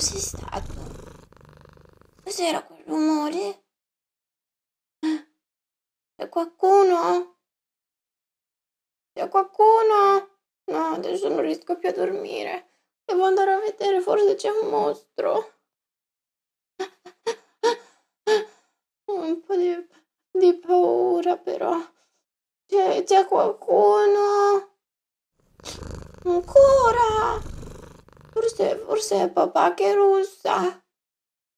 Cos'è stato? Cos'era quel rumore? C'è qualcuno? C'è qualcuno? No, adesso non riesco più a dormire. Devo andare a vedere, forse c'è un mostro. un po' di, di paura però. C'è, c'è qualcuno? Ancora? Forse, forse è papà che russa.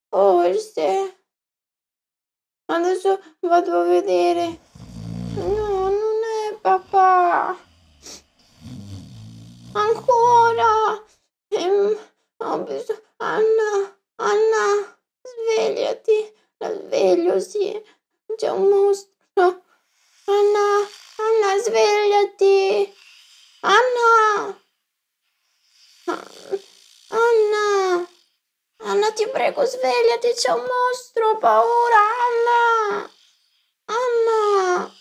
Forse. Adesso vado a vedere. No, non è papà. Ancora. Ehm, ho bisogno. Anna, Anna, svegliati. La sveglio, sì. C'è un mostro. Anna, Anna, svegliati. Anna. Anna. Ah, Anna, ti prego, svegliati, c'è un mostro, ho paura, Anna! Anna!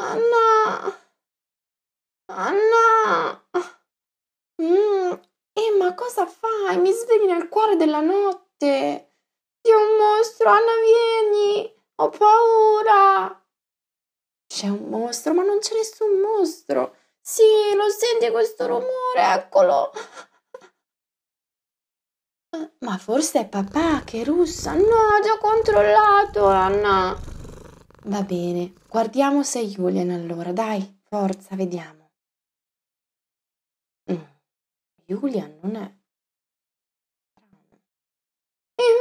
Anna! Anna! Mm. Emma, cosa fai? Mi svegli nel cuore della notte! C'è un mostro, Anna, vieni! Ho paura! C'è un mostro, ma non c'è nessun mostro! Sì, lo senti questo rumore, eccolo! Ma forse è papà che russa. No, ho già controllato, Anna. Va bene, guardiamo se è Julian allora. Dai, forza, vediamo. Mm. Julian non è. Eh,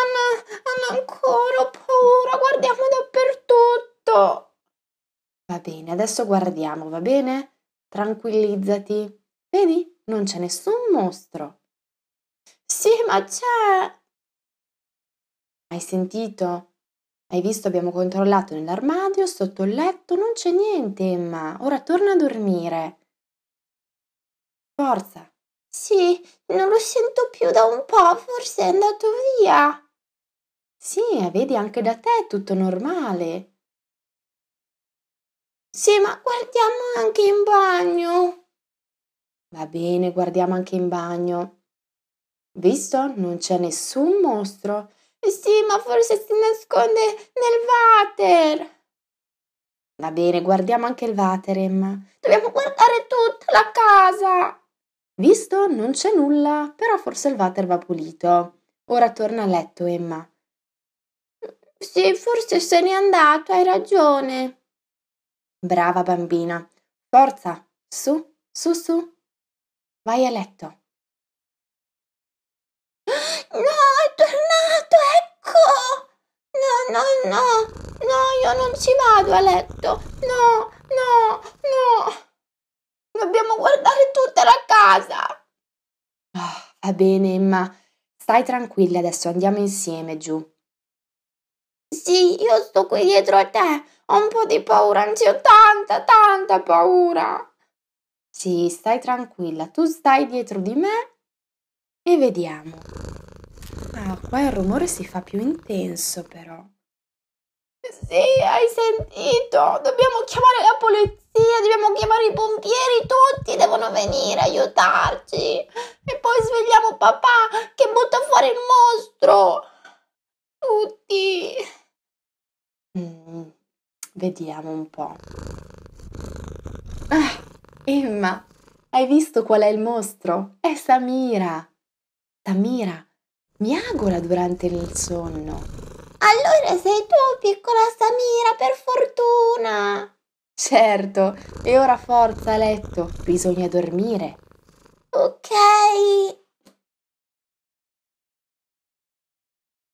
Anna, Anna, ancora ho paura. Guardiamo dappertutto. Va bene, adesso guardiamo, va bene? Tranquillizzati. Vedi? Non c'è nessun mostro. Sì, ma c'è. Hai sentito? Hai visto, abbiamo controllato nell'armadio, sotto il letto, non c'è niente, Emma. Ora torna a dormire. Forza. Sì, non lo sento più da un po', forse è andato via. Sì, eh, vedi anche da te, è tutto normale. Sì, ma guardiamo anche in bagno. Va bene, guardiamo anche in bagno. Visto, non c'è nessun mostro. Eh sì, ma forse si nasconde nel water. Va bene, guardiamo anche il water, Emma. Dobbiamo guardare tutta la casa. Visto, non c'è nulla, però forse il water va pulito. Ora torna a letto, Emma. Sì, forse se n'è andato, hai ragione. Brava bambina. Forza, su, su, su. Vai a letto. No, no, io non ci vado a letto. No, no, no. Dobbiamo guardare tutta la casa. Oh, va bene, Emma. Stai tranquilla adesso, andiamo insieme giù. Sì, io sto qui dietro a te. Ho un po' di paura, anzi ho tanta, tanta paura. Sì, stai tranquilla, tu stai dietro di me e vediamo. Ah, qua il rumore si fa più intenso però. Sì, hai sentito? Dobbiamo chiamare la polizia, dobbiamo chiamare i pompieri, tutti devono venire a aiutarci. E poi svegliamo papà che butta fuori il mostro. Tutti. Mm, vediamo un po'. Ah, Emma, hai visto qual è il mostro? È Samira. Samira miagola durante il sonno. Allora sei tu, piccola Samira, per fortuna. Certo, e ora forza a letto, bisogna dormire. Ok,